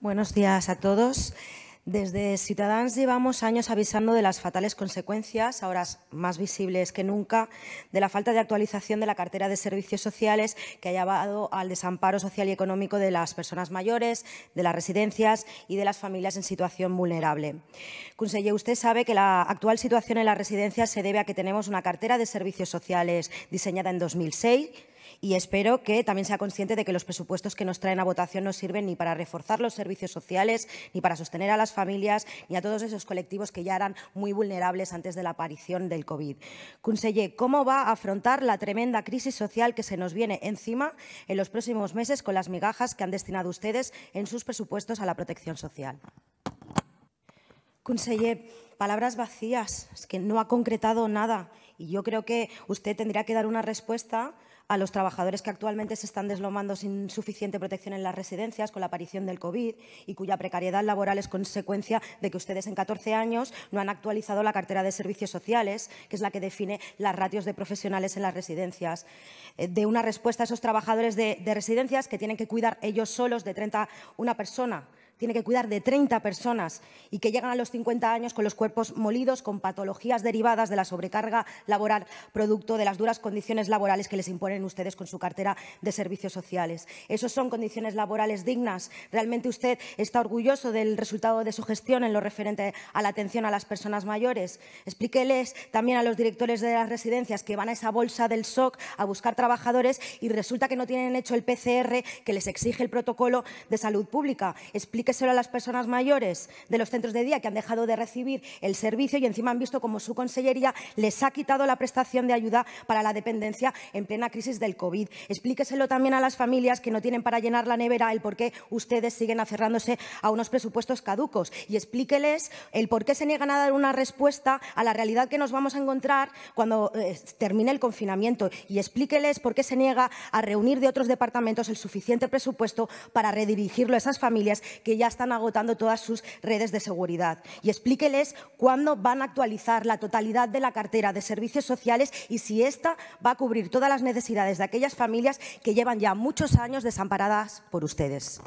Buenos días a todos. Desde Ciudadanos llevamos años avisando de las fatales consecuencias, ahora más visibles que nunca, de la falta de actualización de la cartera de servicios sociales que ha llevado al desamparo social y económico de las personas mayores, de las residencias y de las familias en situación vulnerable. Conseller, usted sabe que la actual situación en las residencias se debe a que tenemos una cartera de servicios sociales diseñada en 2006 y espero que también sea consciente de que los presupuestos que nos traen a votación no sirven ni para reforzar los servicios sociales, ni para sostener a las familias, ni a todos esos colectivos que ya eran muy vulnerables antes de la aparición del COVID. Conseller, ¿cómo va a afrontar la tremenda crisis social que se nos viene encima en los próximos meses con las migajas que han destinado ustedes en sus presupuestos a la protección social? Conseller, palabras vacías, que no ha concretado nada y yo creo que usted tendría que dar una respuesta a los trabajadores que actualmente se están deslomando sin suficiente protección en las residencias con la aparición del COVID y cuya precariedad laboral es consecuencia de que ustedes en 14 años no han actualizado la cartera de servicios sociales, que es la que define las ratios de profesionales en las residencias. Eh, de una respuesta a esos trabajadores de, residencias que tienen que cuidar ellos solos de una persona tiene que cuidar de 30 personas y que llegan a los 50 años con los cuerpos molidos, con patologías derivadas de la sobrecarga laboral, producto de las duras condiciones laborales que les imponen ustedes con su cartera de servicios sociales. Esas son condiciones laborales dignas? ¿Realmente usted está orgulloso del resultado de su gestión en lo referente a la atención a las personas mayores? Explíqueles también a los directores de las residencias que van a esa bolsa del SOC a buscar trabajadores y resulta que no tienen hecho el PCR que les exige el protocolo de salud pública. Explíqueselo a las personas mayores de los centros de día que han dejado de recibir el servicio y encima han visto como su consellería les ha quitado la prestación de ayuda para la dependencia en plena crisis del COVID. Explíqueselo también a las familias que no tienen para llenar la nevera el por qué ustedes siguen aferrándose a unos presupuestos caducos y explíqueles el por qué se niegan a dar una respuesta a la realidad que nos vamos a encontrar cuando eh, termine el confinamiento y explíqueles por qué se niega a reunir de otros departamentos el suficiente presupuesto para redirigirlo a esas familias que ya están agotando todas sus redes de seguridad. Y explíqueles cuándo van a actualizar la totalidad de la cartera de servicios sociales y si esta va a cubrir todas las necesidades de aquellas familias que llevan ya muchos años desamparadas por ustedes.